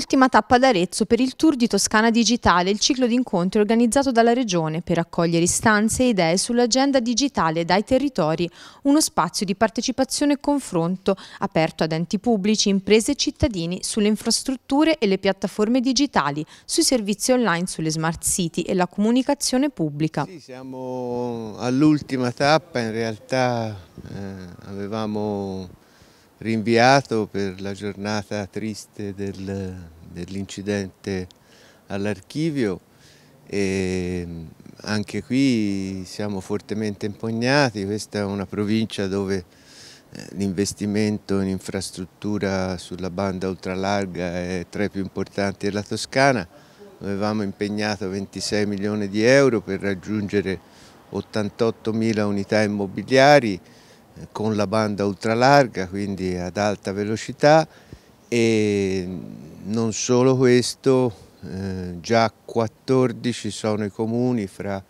Ultima tappa d'Arezzo per il Tour di Toscana Digitale, il ciclo di incontri organizzato dalla Regione per accogliere istanze e idee sull'agenda digitale dai territori, uno spazio di partecipazione e confronto aperto ad enti pubblici, imprese e cittadini sulle infrastrutture e le piattaforme digitali, sui servizi online, sulle smart city e la comunicazione pubblica. Sì, siamo all'ultima tappa, in realtà eh, avevamo rinviato per la giornata triste del, dell'incidente all'archivio e mm, anche qui siamo fortemente impugnati, questa è una provincia dove eh, l'investimento in infrastruttura sulla banda ultralarga è tra i più importanti della Toscana, avevamo impegnato 26 milioni di euro per raggiungere 88 mila unità immobiliari, con la banda ultralarga, quindi ad alta velocità e non solo questo, eh, già 14 sono i comuni fra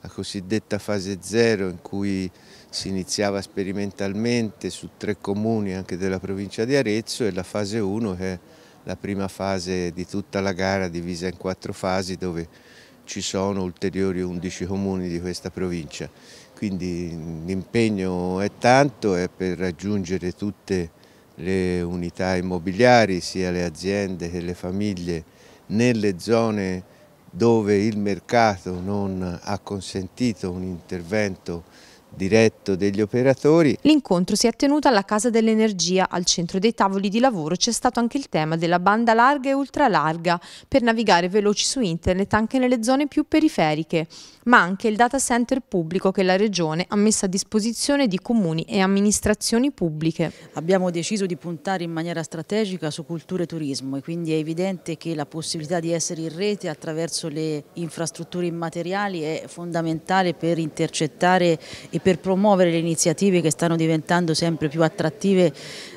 la cosiddetta fase zero in cui si iniziava sperimentalmente su tre comuni anche della provincia di Arezzo e la fase 1 che è la prima fase di tutta la gara divisa in quattro fasi dove ci sono ulteriori 11 comuni di questa provincia, quindi l'impegno è tanto, è per raggiungere tutte le unità immobiliari, sia le aziende che le famiglie, nelle zone dove il mercato non ha consentito un intervento diretto degli operatori. L'incontro si è tenuto alla Casa dell'Energia. Al centro dei tavoli di lavoro c'è stato anche il tema della banda larga e ultralarga per navigare veloci su internet anche nelle zone più periferiche, ma anche il data center pubblico che la Regione ha messo a disposizione di comuni e amministrazioni pubbliche. Abbiamo deciso di puntare in maniera strategica su cultura e turismo e quindi è evidente che la possibilità di essere in rete attraverso le infrastrutture immateriali è fondamentale per intercettare e per promuovere le iniziative che stanno diventando sempre più attrattive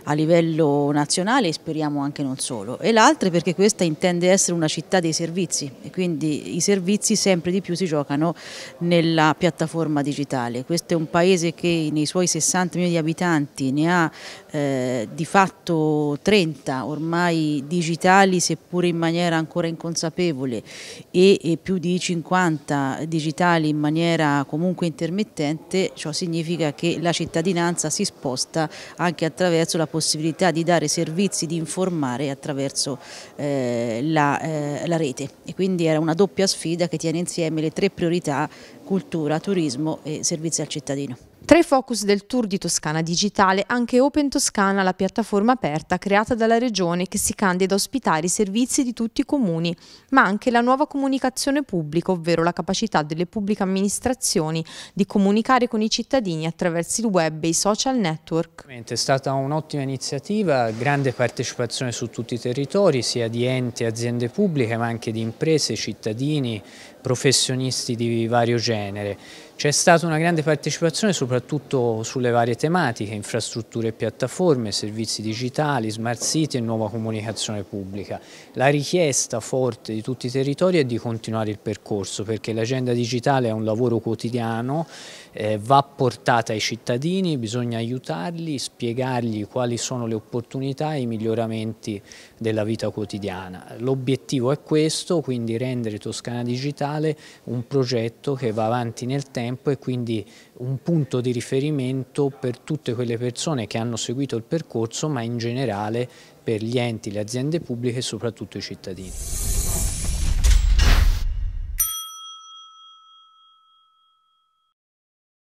a livello nazionale e speriamo anche non solo. E l'altra perché questa intende essere una città dei servizi e quindi i servizi sempre di più si giocano nella piattaforma digitale. Questo è un paese che nei suoi 60 milioni di abitanti ne ha eh, di fatto 30 ormai digitali seppure in maniera ancora inconsapevole e, e più di 50 digitali in maniera comunque intermittente ciò significa che la cittadinanza si sposta anche attraverso la possibilità di dare servizi, di informare attraverso eh, la, eh, la rete e quindi era una doppia sfida che tiene insieme le tre priorità cultura, turismo e servizi al cittadino. Tra i focus del Tour di Toscana Digitale anche Open Toscana, la piattaforma aperta creata dalla Regione che si candida a ospitare i servizi di tutti i comuni, ma anche la nuova comunicazione pubblica, ovvero la capacità delle pubbliche amministrazioni di comunicare con i cittadini attraverso il web e i social network. È stata un'ottima iniziativa, grande partecipazione su tutti i territori, sia di enti, e aziende pubbliche, ma anche di imprese, cittadini, professionisti di vario genere. C'è stata una grande partecipazione soprattutto sulle varie tematiche, infrastrutture e piattaforme, servizi digitali, smart city e nuova comunicazione pubblica. La richiesta forte di tutti i territori è di continuare il percorso perché l'agenda digitale è un lavoro quotidiano, eh, va portata ai cittadini, bisogna aiutarli, spiegargli quali sono le opportunità e i miglioramenti della vita quotidiana. L'obiettivo è questo, quindi rendere Toscana Digitale culturale, un progetto che va avanti nel tempo e quindi un punto di riferimento per tutte quelle persone che hanno seguito il percorso ma in generale per gli enti, le aziende pubbliche e soprattutto i cittadini.